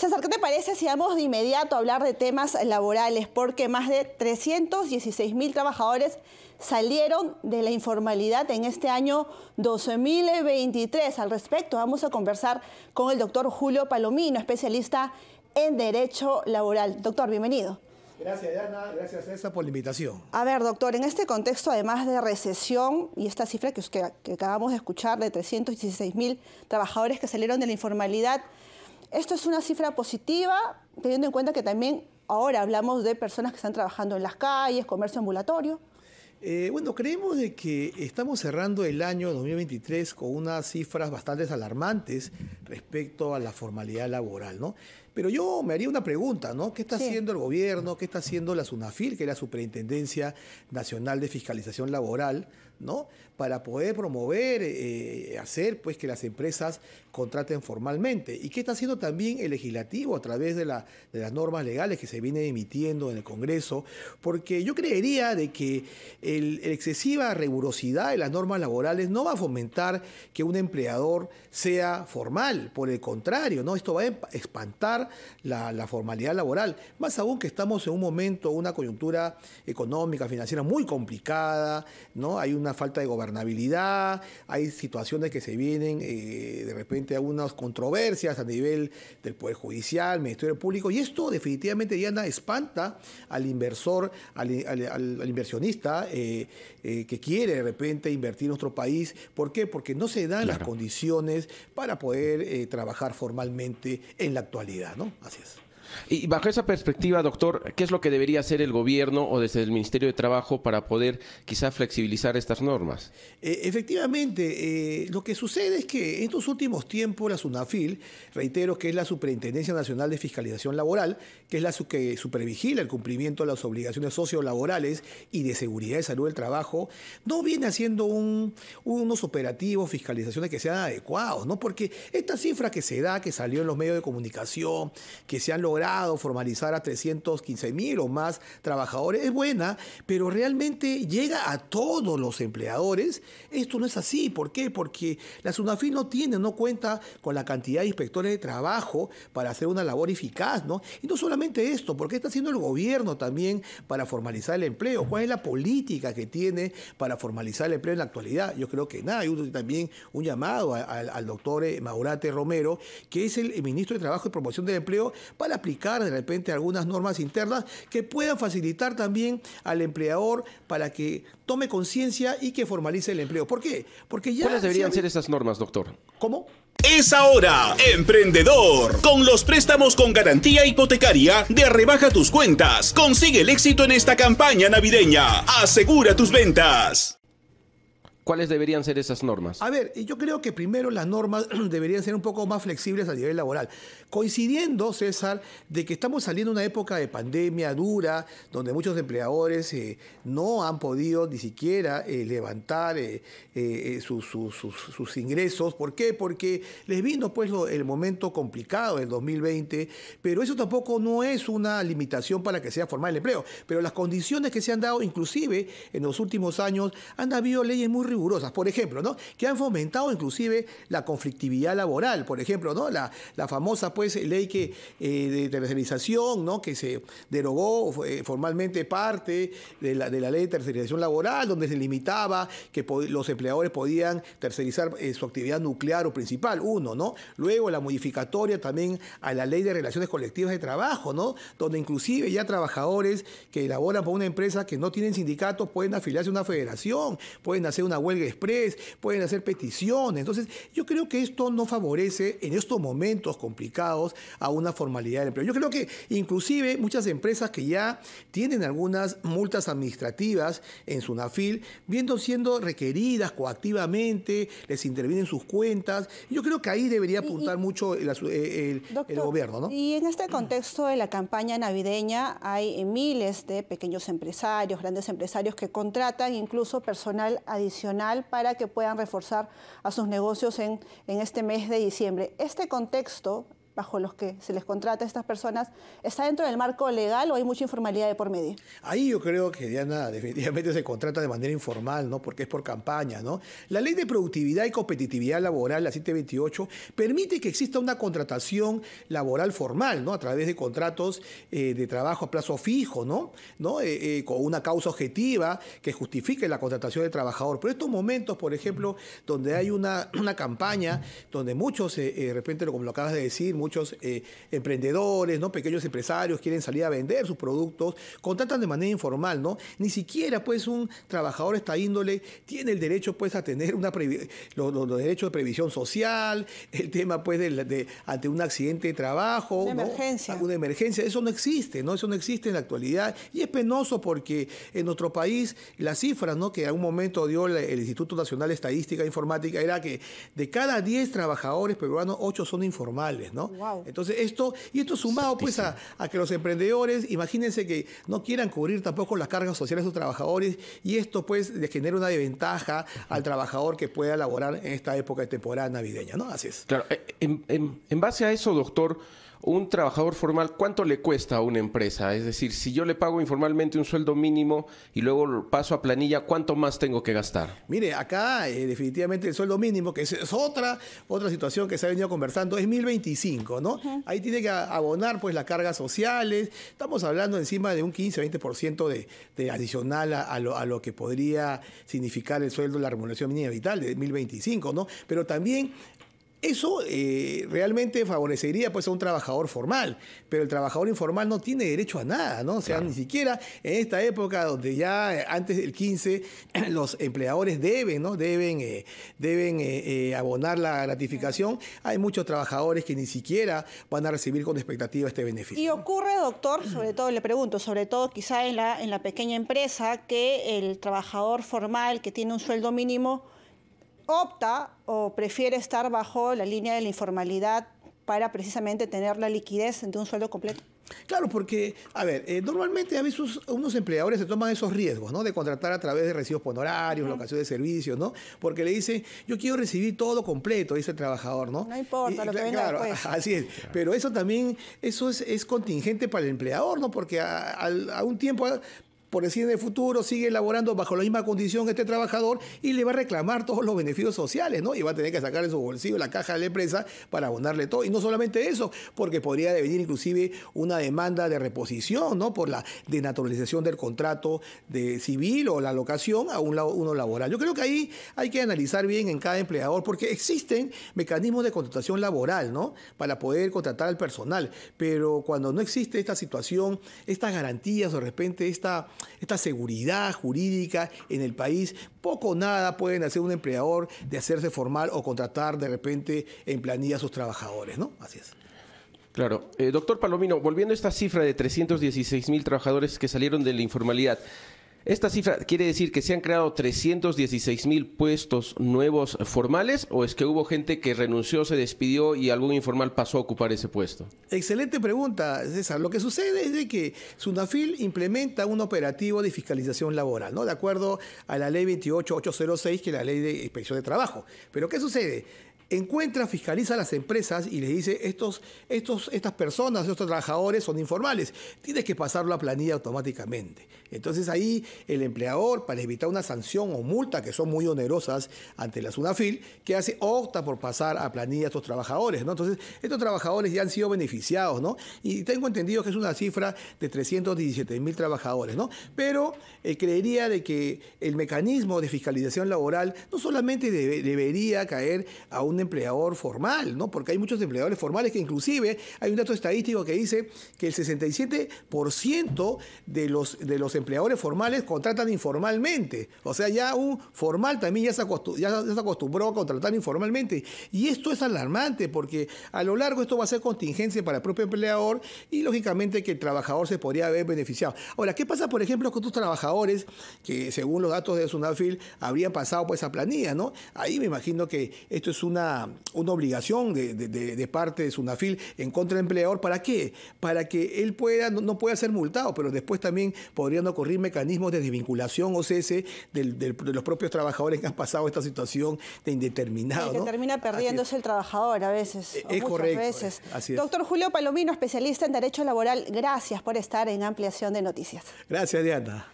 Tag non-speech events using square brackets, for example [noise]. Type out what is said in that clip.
César, ¿qué te parece si vamos de inmediato a hablar de temas laborales? Porque más de 316 mil trabajadores salieron de la informalidad en este año 2023. Al respecto, vamos a conversar con el doctor Julio Palomino, especialista en Derecho Laboral. Doctor, bienvenido. Gracias, Diana. Gracias, César, por la invitación. A ver, doctor, en este contexto, además de recesión y esta cifra que, acabamos de escuchar de 316 mil trabajadores que salieron de la informalidad, esto es una cifra positiva, teniendo en cuenta que también ahora hablamos de personas que están trabajando en las calles, comercio ambulatorio. Eh, bueno, creemos de que estamos cerrando el año 2023 con unas cifras bastante alarmantes respecto a la formalidad laboral, ¿no? Pero yo me haría una pregunta, ¿no? ¿Qué está haciendo el gobierno? ¿Qué está haciendo la SUNAFIL, que es la Superintendencia Nacional de Fiscalización Laboral, ¿no? Para poder promover, eh, hacer pues que las empresas contraten formalmente. ¿Y qué está haciendo también el legislativo a través de, las normas legales que se vienen emitiendo en el Congreso? Porque yo creería de que la excesiva rigurosidad de las normas laborales no va a fomentar que un empleador sea formal. Por el contrario, ¿no? Esto va a espantar la, formalidad laboral. Más aún que estamos en un momento, una coyuntura económica, financiera muy complicada, ¿no? Hay una falta de gobernabilidad, hay situaciones que se vienen, eh, de repente algunas controversias a nivel del Poder Judicial, Ministerio Público, y esto definitivamente, ya Diana, espanta al inversor, al, inversionista eh, eh, que quiere de repente invertir en nuestro país. ¿Por qué? Porque no se dan las condiciones para poder trabajar formalmente en la actualidad. ¿no? Así es. Y bajo esa perspectiva, doctor, ¿qué es lo que debería hacer el gobierno o desde el Ministerio de Trabajo para poder quizá flexibilizar estas normas? Eh, efectivamente, eh, lo que sucede es que en estos últimos tiempos la SUNAFIL, reitero que es la Superintendencia Nacional de Fiscalización Laboral, que es la que supervigila el cumplimiento de las obligaciones sociolaborales y de seguridad y salud del trabajo, no viene haciendo unos operativos, fiscalizaciones que sean adecuados, ¿no? Porque esta cifra que se da, que salió en los medios de comunicación, que se han logrado formalizar a 315 mil o más trabajadores es buena, pero realmente llega a todos los empleadores. Esto no es así. ¿Por qué? Porque la SUNAFI no tiene, no cuenta con la cantidad de inspectores de trabajo para hacer una labor eficaz, ¿no? Y no solamente esto, ¿por qué está haciendo el gobierno también para formalizar el empleo? ¿Cuál es la política que tiene para formalizar el empleo en la actualidad? Yo creo que nada. Hay también un llamado al doctor eh, Maurate Romero, que es el ministro de Trabajo y Promoción del Empleo, para aplicar de repente algunas normas internas que puedan facilitar también al empleador para que tome conciencia y que formalice el empleo. ¿Por qué? Porque ya ¿Cuáles deberían ser esas normas, doctor? ¿Cómo? Es ahora, emprendedor, con los préstamos con garantía hipotecaria de Rebaja tus cuentas. Consigue el éxito en esta campaña navideña. Asegura tus ventas. ¿Cuáles deberían ser esas normas? A ver, yo creo que primero las normas [clears throat] deberían ser un poco más flexibles a nivel laboral. Coincidiendo, César, de que estamos saliendo de una época de pandemia dura, donde muchos empleadores eh, no han podido ni siquiera eh, levantar eh, sus, ingresos. ¿Por qué? Porque les vino pues el momento complicado del 2020, pero eso tampoco no es una limitación para que sea formal el empleo. Pero las condiciones que se han dado, inclusive en los últimos años, han habido leyes muy rigurosas, por ejemplo, ¿no? que han fomentado inclusive la conflictividad laboral, por ejemplo, ¿no? la, la famosa pues, ley que, eh, de tercerización ¿no? que se derogó eh, formalmente parte de la, de la, ley de tercerización laboral, donde se limitaba que los empleadores podían tercerizar eh, su actividad nuclear o principal, uno, ¿no? Luego la modificatoria también a la ley de relaciones colectivas de trabajo, ¿no? Donde inclusive ya trabajadores que laboran por una empresa que no tienen sindicato pueden afiliarse a una federación, pueden hacer una huelga express, pueden hacer peticiones. Entonces, yo creo que esto no favorece en estos momentos complicados a una formalidad del empleo. Yo creo que inclusive muchas empresas que ya tienen algunas multas administrativas en Sunafil, viendo siendo requeridas coactivamente, les intervienen sus cuentas. Yo creo que ahí debería apuntar mucho el, eh, gobierno. Y en este contexto de la campaña navideña hay miles de pequeños empresarios, grandes empresarios que contratan incluso personal adicional para que puedan reforzar a sus negocios en, en este mes de diciembre. Este contexto bajo los que se les contrata a estas personas, ¿está dentro del marco legal o hay mucha informalidad de por medio? Ahí yo creo que Diana [laughs] definitivamente se contrata de manera informal, ¿no? Porque es por campaña, ¿no? La ley de productividad y competitividad laboral, la 728, permite que exista una contratación laboral formal, ¿no? A través de contratos eh, de trabajo a plazo fijo, ¿no? ¿No? Eh, eh, con una causa objetiva que justifique la contratación del trabajador. Pero estos momentos, por ejemplo, donde hay una, [clears throat] una campaña, donde muchos, de repente, como lo acabas de decir, muchos eh, emprendedores, ¿no? Pequeños empresarios quieren salir a vender sus productos, contratan de manera informal, ¿no? Ni siquiera, pues, un trabajador de esta índole tiene el derecho, pues, a tener una los, derechos de previsión social, el tema, pues, de, ante un accidente de trabajo. Una emergencia. Eso no existe, ¿no? Eso no existe en la actualidad. Y es penoso porque en nuestro país las cifras, ¿no? Que en algún momento dio el, Instituto Nacional de Estadística e Informática era que de cada 10 trabajadores peruanos, 8 son informales, ¿no? Entonces, esto, y esto sumado pues a, que los emprendedores, imagínense que no quieran cubrir tampoco las cargas sociales de sus trabajadores, y esto pues les genera una desventaja al trabajador que pueda laborar en esta época de temporada navideña, ¿no? Así es. Claro, eh, en base a eso, doctor, un trabajador formal, ¿cuánto le cuesta a una empresa? Es decir, si yo le pago informalmente un sueldo mínimo y luego paso a planilla, ¿cuánto más tengo que gastar? Mire, acá eh, definitivamente el sueldo mínimo, que es, otra, otra situación que se ha venido conversando, es 1025, ¿no? Ahí tiene que abonar pues las cargas sociales, estamos hablando encima de un 15-20% de, de adicional a, lo, a lo que podría significar el sueldo, la remuneración mínima vital de 1025, ¿no? Pero también eso eh, realmente favorecería pues, a un trabajador formal, pero el trabajador informal no tiene derecho a nada, ¿no? O sea, ni siquiera en esta época donde ya eh, antes del 15 [clears throat] los empleadores deben, ¿no? Deben, eh, deben abonar la gratificación, hay muchos trabajadores que ni siquiera van a recibir con expectativa este beneficio. Y ocurre, doctor, sobre todo, le pregunto, sobre todo quizá en la, en la pequeña empresa, que el trabajador formal que tiene un sueldo mínimo opta o prefiere estar bajo la línea de la informalidad para precisamente tener la liquidez de un sueldo completo? Claro, porque, a ver, eh, normalmente a veces unos empleadores se toman esos riesgos, ¿no? De contratar a través de recibos por honorarios, de servicios, ¿no? Porque le dicen, yo quiero recibir todo completo, dice el trabajador, ¿no? No importa, lo que venga claro, [laughs] Así es. Pero eso también, eso es, es, contingente para el empleador, ¿no? Porque a un tiempo por decir en el futuro, sigue laborando bajo la misma condición este trabajador y le va a reclamar todos los beneficios sociales, ¿no? Y va a tener que sacar de su bolsillo la caja de la empresa para abonarle todo. Y no solamente eso, porque podría venir inclusive una demanda de reposición, ¿no? Por la denaturalización del contrato de civil o la locación a un uno laboral. Yo creo que ahí hay que analizar bien en cada empleador, porque existen mecanismos de contratación laboral, ¿no? Para poder contratar al personal. Pero cuando no existe esta situación, estas garantías, de repente esta esta seguridad jurídica en el país. Poco o nada pueden hacer un empleador de hacerse formal o contratar de repente en planilla a sus trabajadores, ¿no? Así es. Claro. Eh, doctor Palomino, volviendo a esta cifra de 316 mil trabajadores que salieron de la informalidad, esta cifra quiere decir que se han creado 316 mil puestos nuevos formales o es que hubo gente que renunció, se despidió y algún informal pasó a ocupar ese puesto. Excelente pregunta, César. Lo que sucede es de que Sunafil implementa un operativo de fiscalización laboral, ¿no? De acuerdo a la ley 28806, que es la ley de inspección de trabajo. Pero ¿qué sucede? encuentra, fiscaliza a las empresas y le dice, estos, estos, estas personas, estos trabajadores son informales, tienes que pasarlo a planilla automáticamente. Entonces ahí el empleador, para evitar una sanción o multa, que son muy onerosas ante la SUNAFIL, que hace? Opta por pasar a planilla a estos trabajadores, Entonces, estos trabajadores ya han sido beneficiados, ¿no? Y tengo entendido que es una cifra de 317 mil trabajadores, ¿no? Pero eh, creería de que el mecanismo de fiscalización laboral no solamente debería caer a un empleador formal, ¿no? Porque hay muchos empleadores formales que inclusive hay un dato estadístico que dice que el 67% de los, de los empleadores formales contratan informalmente. O sea, ya un formal también ya se, acostumbró a contratar informalmente. Y esto es alarmante porque a lo largo esto va a ser contingencia para el propio empleador y lógicamente que el trabajador se podría haber beneficiado. Ahora, ¿qué pasa, por ejemplo, con otros trabajadores que según los datos de Sunafil habrían pasado por esa planilla, ¿no? Ahí me imagino que esto es una una, obligación de, parte de Sunafil en contra del empleador. ¿Para qué? Para que él pueda, no, pueda ser multado, pero después también podrían ocurrir mecanismos de desvinculación o cese de los propios trabajadores que han pasado esta situación de indeterminado. que termina perdiéndose el trabajador a veces. Eh, es, correcto. Eh, Doctor Julio Palomino, especialista en Derecho Laboral, gracias por estar en Ampliación de Noticias. Gracias, Diana.